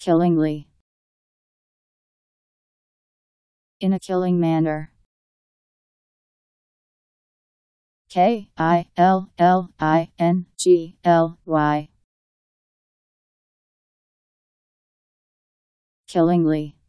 Killingly In a killing manner K I L L I N G L Y Killingly